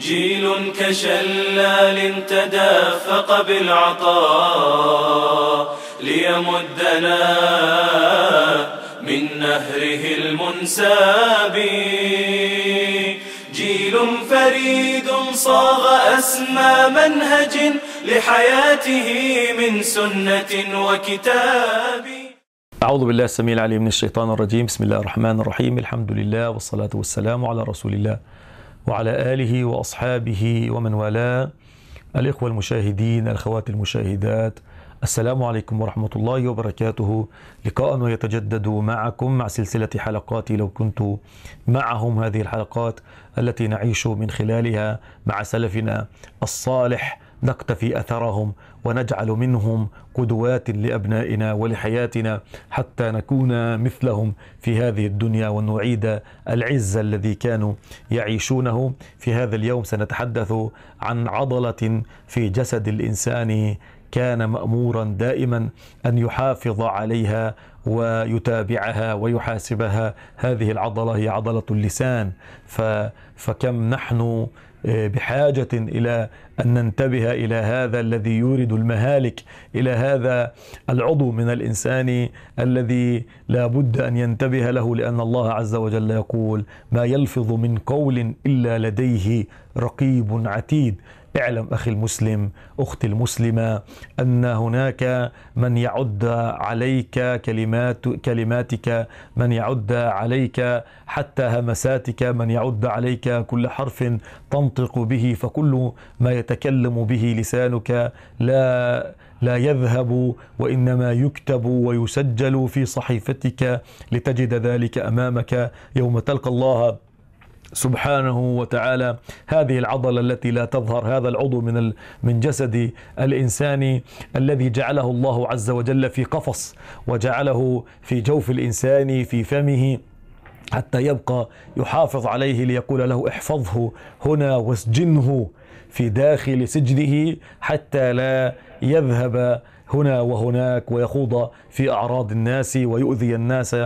جيل كشلال تدافق بالعطاء ليمدنا من نهره المنساب جيل فريد صاغ أسمى منهج لحياته من سنة وكتاب أعوذ بالله السميع العليم من الشيطان الرجيم بسم الله الرحمن الرحيم الحمد لله والصلاة والسلام على رسول الله وعلى آله وأصحابه ومن والاه الإخوة المشاهدين الأخوات المشاهدات السلام عليكم ورحمة الله وبركاته لقاء يتجدد معكم مع سلسلة حلقات لو كنت معهم هذه الحلقات التي نعيش من خلالها مع سلفنا الصالح نقتفي أثرهم ونجعل منهم قدوات لأبنائنا ولحياتنا حتى نكون مثلهم في هذه الدنيا ونعيد العز الذي كانوا يعيشونه في هذا اليوم سنتحدث عن عضلة في جسد الإنسان كان مأمورا دائما أن يحافظ عليها ويتابعها ويحاسبها هذه العضلة هي عضلة اللسان فكم نحن آه، بحاجة إلى أن ننتبه إلى هذا الذي يورد المهالك إلى هذا العضو من الإنسان الذي لا بد أن ينتبه له لأن الله عز وجل يقول ما يلفظ من قول إلا لديه رقيب عتيد اعلم اخي المسلم اختي المسلمه ان هناك من يعد عليك كلمات كلماتك من يعد عليك حتى همساتك من يعد عليك كل حرف تنطق به فكل ما يتكلم به لسانك لا لا يذهب وانما يكتب ويسجل في صحيفتك لتجد ذلك امامك يوم تلقى الله سبحانه وتعالى هذه العضله التي لا تظهر هذا العضو من من جسد الانسان الذي جعله الله عز وجل في قفص وجعله في جوف الانسان في فمه حتى يبقى يحافظ عليه ليقول له احفظه هنا واسجنه في داخل سجنه حتى لا يذهب هنا وهناك ويخوض في أعراض الناس ويؤذي الناس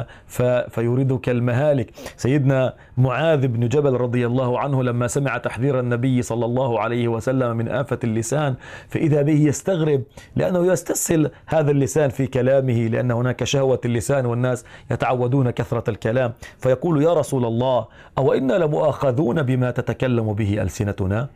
فيريدك المهالك سيدنا معاذ بن جبل رضي الله عنه لما سمع تحذير النبي صلى الله عليه وسلم من آفة اللسان فإذا به يستغرب لأنه يستسهل هذا اللسان في كلامه لأن هناك شهوة اللسان والناس يتعودون كثرة الكلام فيقول يا رسول الله أو إنا لمؤاخذون بما تتكلم به ألسنتنا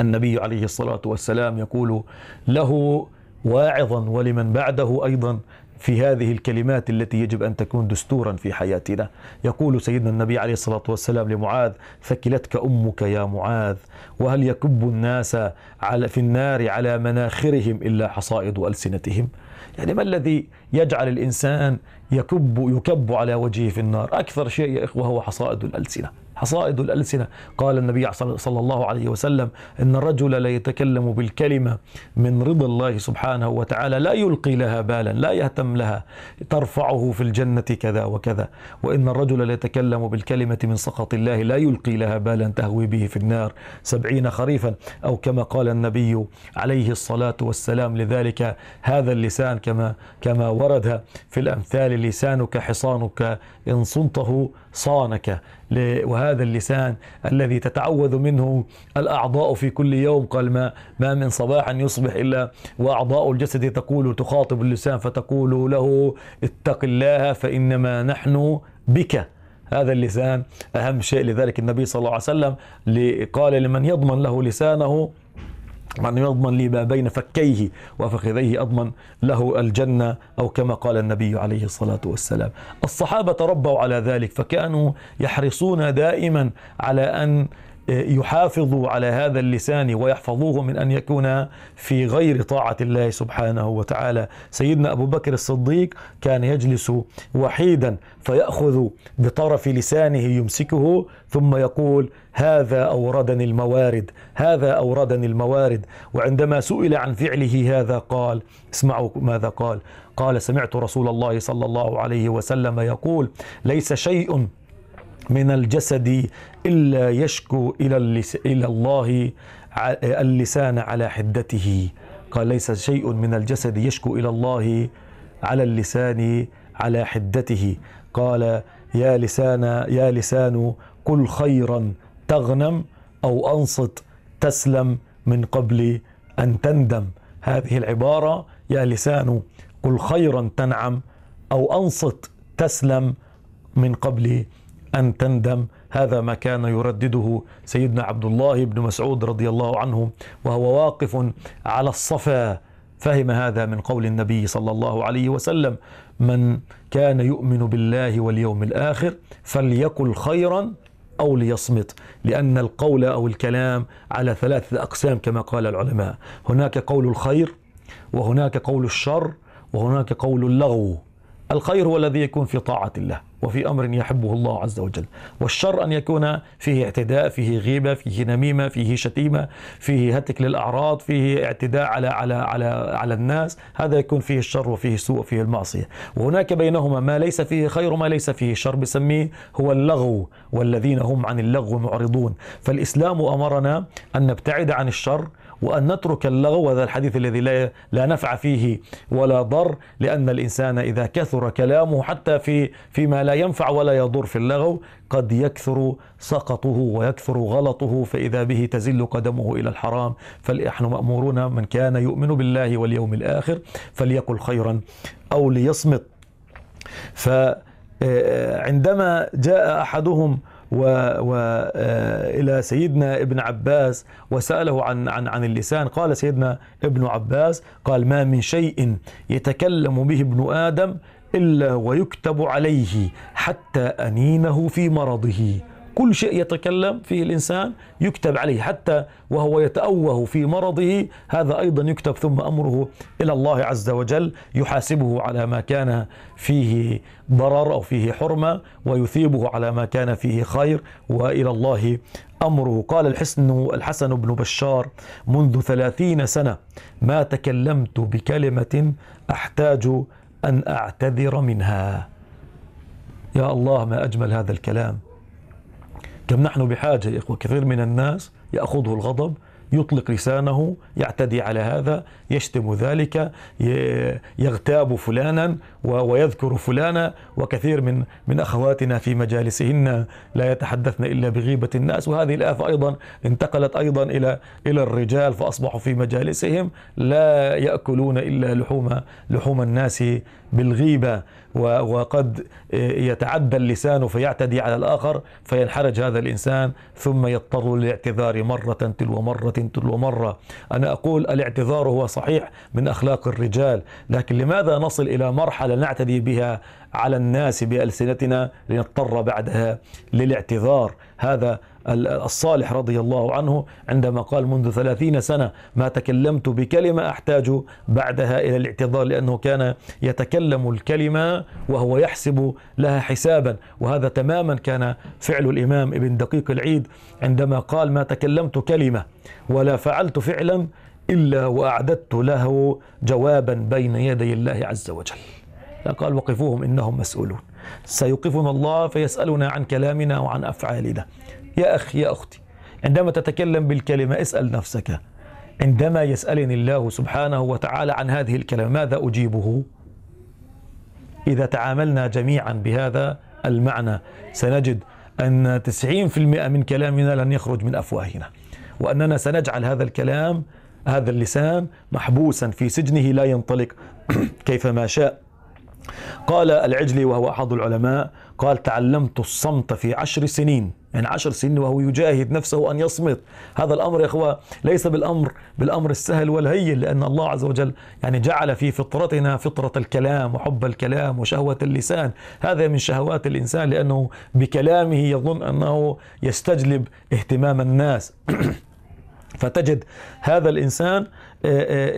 النبي عليه الصلاة والسلام يقول له واعظا ولمن بعده ايضا في هذه الكلمات التي يجب ان تكون دستورا في حياتنا يقول سيدنا النبي عليه الصلاه والسلام لمعاذ ثكلتك امك يا معاذ وهل يكب الناس على في النار على مناخرهم الا حصائد السنتهم يعني ما الذي يجعل الانسان يكب يكب على وجهه في النار اكثر شيء يا اخوه هو حصائد الالسنه حصائد الألسنة قال النبي صلى الله عليه وسلم إن الرجل لا يتكلم بالكلمة من رضا الله سبحانه وتعالى لا يلقي لها بالا لا يهتم لها ترفعه في الجنة كذا وكذا وإن الرجل لا يتكلم بالكلمة من سخط الله لا يلقي لها بالا تهوي به في النار سبعين خريفا أو كما قال النبي عليه الصلاة والسلام لذلك هذا اللسان كما كما ورد في الأمثال لسانك حصانك إن صنته صانك وهذا اللسان الذي تتعوذ منه الأعضاء في كل يوم قال ما, ما من صباح يصبح إلا وأعضاء الجسد تقول تخاطب اللسان فتقول له اتق الله فإنما نحن بك هذا اللسان أهم شيء لذلك النبي صلى الله عليه وسلم قال لمن يضمن له لسانه من يضمن لي ما بين فكيه وفخذيه أضمن له الجنة أو كما قال النبي عليه الصلاة والسلام الصحابة تربوا على ذلك فكانوا يحرصون دائما على أن يحافظوا على هذا اللسان ويحفظوه من ان يكون في غير طاعه الله سبحانه وتعالى سيدنا ابو بكر الصديق كان يجلس وحيدا فياخذ بطرف لسانه يمسكه ثم يقول هذا اوردني الموارد هذا اوردني الموارد وعندما سئل عن فعله هذا قال اسمعوا ماذا قال قال سمعت رسول الله صلى الله عليه وسلم يقول ليس شيء من الجسد إلا يشكو إلى, إلى الله اللسان على حدته قال ليس شيء من الجسد يشكو إلى الله على اللسان على حدته قال يا لسان يا لسان قل خيرا تغنم أو أنصت تسلم من قبل أن تندم هذه العبارة يا لسان قل خيرا تنعم أو أنصت تسلم من قبل أن تندم هذا ما كان يردده سيدنا عبد الله بن مسعود رضي الله عنه وهو واقف على الصفا فهم هذا من قول النبي صلى الله عليه وسلم من كان يؤمن بالله واليوم الآخر فليقل خيرا أو ليصمت لأن القول أو الكلام على ثلاثة أقسام كما قال العلماء هناك قول الخير وهناك قول الشر وهناك قول اللغو الخير هو الذي يكون في طاعة الله وفي أمر يحبه الله عز وجل والشر أن يكون فيه اعتداء فيه غيبة فيه نميمة فيه شتيمة فيه هتك للأعراض فيه اعتداء على على على على الناس هذا يكون فيه الشر وفيه السوء وفيه المعصية وهناك بينهما ما ليس فيه خير وما ليس فيه شر بسميه هو اللغو والذين هم عن اللغو معرضون فالإسلام أمرنا أن نبتعد عن الشر وأن نترك اللغو هذا الحديث الذي لا, لا نفع فيه ولا ضر لأن الإنسان إذا كثر كلامه حتى في فيما لا ينفع ولا يضر في اللغو قد يكثر سقطه ويكثر غلطه فإذا به تزل قدمه إلى الحرام فنحن مأمورون من كان يؤمن بالله واليوم الآخر فليقل خيرا أو ليصمت ف آه، عندما جاء احدهم والى آه، سيدنا ابن عباس وساله عن عن عن اللسان قال سيدنا ابن عباس قال ما من شيء يتكلم به ابن ادم الا ويكتب عليه حتى انينه في مرضه كل شيء يتكلم فيه الإنسان يكتب عليه حتى وهو يتأوه في مرضه هذا أيضا يكتب ثم أمره إلى الله عز وجل يحاسبه على ما كان فيه ضرر أو فيه حرمة ويثيبه على ما كان فيه خير وإلى الله أمره قال الحسن الحسن بن بشار منذ ثلاثين سنة ما تكلمت بكلمة أحتاج أن أعتذر منها يا الله ما أجمل هذا الكلام كم نحن بحاجة يا إخوة كثير من الناس يأخذه الغضب يطلق لسانه يعتدي على هذا يشتم ذلك يغتاب فلانا ويذكر فلانا وكثير من من اخواتنا في مجالسهن لا يتحدثن الا بغيبه الناس وهذه الافه ايضا انتقلت ايضا الى الى الرجال فاصبحوا في مجالسهم لا ياكلون الا لحوم لحوم الناس بالغيبه وقد يتعدى اللسان فيعتدي على الاخر فينحرج هذا الانسان ثم يضطر للاعتذار مره تلو مره تلو مرة أنا أقول الاعتذار هو صحيح من أخلاق الرجال لكن لماذا نصل إلى مرحلة نعتدي بها على الناس بألسنتنا لنضطر بعدها للاعتذار هذا الصالح رضي الله عنه عندما قال منذ ثلاثين سنة ما تكلمت بكلمة أحتاج بعدها إلى الاعتذار لأنه كان يتكلم الكلمة وهو يحسب لها حسابا وهذا تماما كان فعل الإمام ابن دقيق العيد عندما قال ما تكلمت كلمة ولا فعلت فعلا إلا وأعددت له جوابا بين يدي الله عز وجل قال وقفوهم إنهم مسؤولون سيوقفنا الله فيسألنا عن كلامنا وعن أفعالنا يا أخي يا أختي عندما تتكلم بالكلمة اسأل نفسك عندما يسألني الله سبحانه وتعالى عن هذه الكلمة ماذا أجيبه؟ إذا تعاملنا جميعا بهذا المعنى سنجد أن 90% من كلامنا لن يخرج من أفواهنا وأننا سنجعل هذا الكلام هذا اللسان محبوسا في سجنه لا ينطلق كيفما شاء قال العجلي وهو أحد العلماء قال تعلمت الصمت في عشر سنين يعني عشر سنين وهو يجاهد نفسه أن يصمت هذا الأمر يا إخوة ليس بالأمر بالأمر السهل والهين لأن الله عز وجل يعني جعل في فطرتنا فطرة الكلام وحب الكلام وشهوة اللسان هذا من شهوات الإنسان لأنه بكلامه يظن أنه يستجلب اهتمام الناس فتجد هذا الإنسان آه، آه،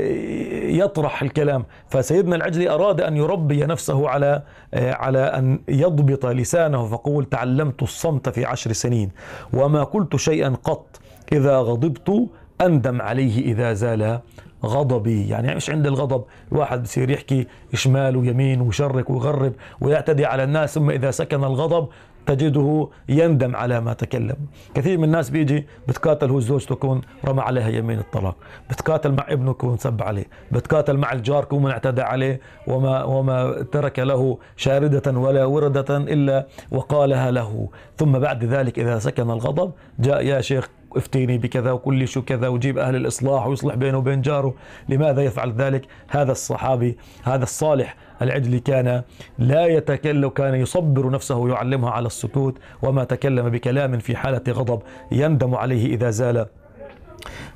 يطرح الكلام فسيدنا العجلي أراد أن يربي نفسه على آه، على أن يضبط لسانه فقول تعلمت الصمت في عشر سنين وما قلت شيئا قط إذا غضبت أندم عليه إذا زال غضبي يعني مش عند الغضب الواحد بصير يحكي شمال ويمين وشرك وغرب ويعتدي على الناس ثم إذا سكن الغضب تجده يندم على ما تكلم كثير من الناس بيجي بتقاتل هو زوجته يكون رمى عليها يمين الطلاق بتقاتل مع ابنه يكون سب عليه بتقاتل مع الجار يكون اعتدى عليه وما, وما ترك له شاردة ولا وردة إلا وقالها له ثم بعد ذلك إذا سكن الغضب جاء يا شيخ افتيني بكذا وكل شو كذا وجيب أهل الإصلاح ويصلح بينه وبين جاره لماذا يفعل ذلك هذا الصحابي هذا الصالح العجلي كان لا يتكلم كان يصبر نفسه يعلمها على السكوت وما تكلم بكلام في حالة غضب يندم عليه إذا زال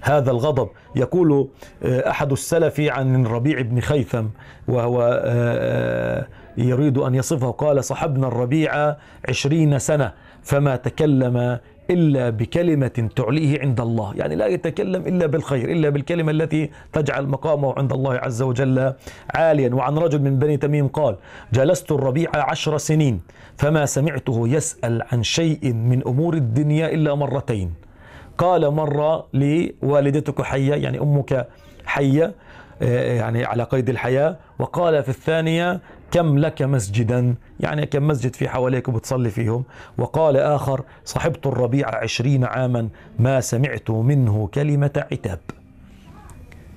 هذا الغضب يقول آه، أحد السلف عن ربيع بن خيثم وهو آه، آه، يريد أن يصفه قال صحبنا الربيع عشرين سنة فما تكلم إلا بكلمة تعليه عند الله يعني لا يتكلم إلا بالخير إلا بالكلمة التي تجعل مقامه عند الله عز وجل عاليا وعن رجل من بني تميم قال جلست الربيع عشر سنين فما سمعته يسأل عن شيء من أمور الدنيا إلا مرتين قال مرة لوالدتك حية يعني أمك حية آه، يعني على قيد الحياة وقال في الثانية كم لك مسجدا يعني كم مسجد في حواليك وبتصلي فيهم وقال آخر صحبت الربيع عشرين عاما ما سمعت منه كلمة عتاب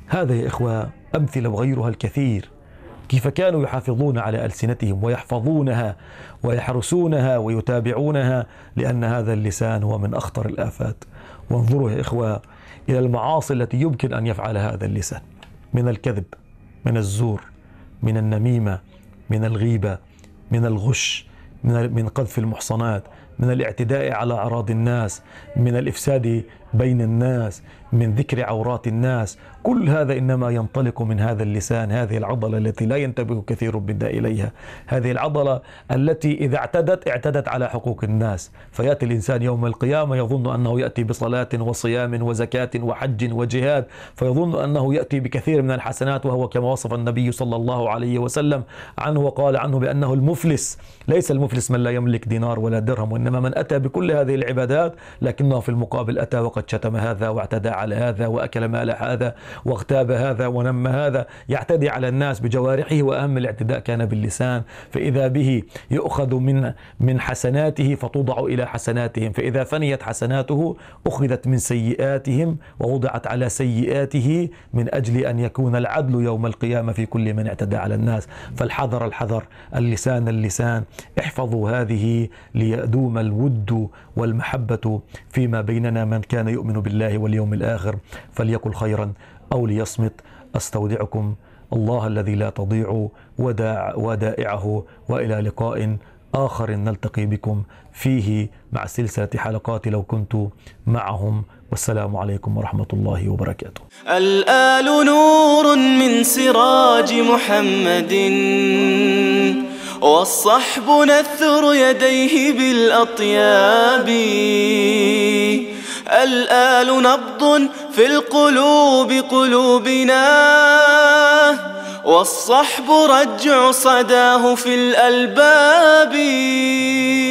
هذا يا إخوة أمثلة وغيرها الكثير كيف كانوا يحافظون على ألسنتهم ويحفظونها ويحرسونها ويتابعونها لأن هذا اللسان هو من أخطر الآفات وانظروا يا إخوة إلى المعاصي التي يمكن أن يفعل هذا اللسان من الكذب من الزور من النميمة من الغيبة من الغش من قذف المحصنات من الاعتداء على أعراض الناس من الإفساد بين الناس من ذكر عورات الناس كل هذا انما ينطلق من هذا اللسان هذه العضله التي لا ينتبه كثير منا اليها هذه العضله التي اذا اعتدت اعتدت على حقوق الناس فياتي الانسان يوم القيامه يظن انه ياتي بصلاه وصيام وزكاه وحج وجهاد فيظن انه ياتي بكثير من الحسنات وهو كما وصف النبي صلى الله عليه وسلم عنه وقال عنه بانه المفلس ليس المفلس من لا يملك دينار ولا درهم وانما من اتى بكل هذه العبادات لكنه في المقابل اتى وقد وقد شتم هذا واعتدى على هذا وأكل مال هذا واغتاب هذا ونم هذا يعتدي على الناس بجوارحه وأهم الاعتداء كان باللسان فإذا به يؤخذ من من حسناته فتوضع إلى حسناتهم فإذا فنيت حسناته أخذت من سيئاتهم ووضعت على سيئاته من أجل أن يكون العدل يوم القيامة في كل من اعتدى على الناس فالحذر الحذر اللسان اللسان احفظوا هذه ليدوم الود والمحبة فيما بيننا من كان يؤمن بالله واليوم الآخر فليقل خيرا أو ليصمت أستودعكم الله الذي لا تضيع وداع ودائعه وإلى لقاء آخر نلتقي بكم فيه مع سلسلة حلقات لو كنت معهم والسلام عليكم ورحمة الله وبركاته الآل نور من سراج محمد والصحب نثر يديه بالأطياب الآل نبض في القلوب قلوبنا والصحب رجع صداه في الألباب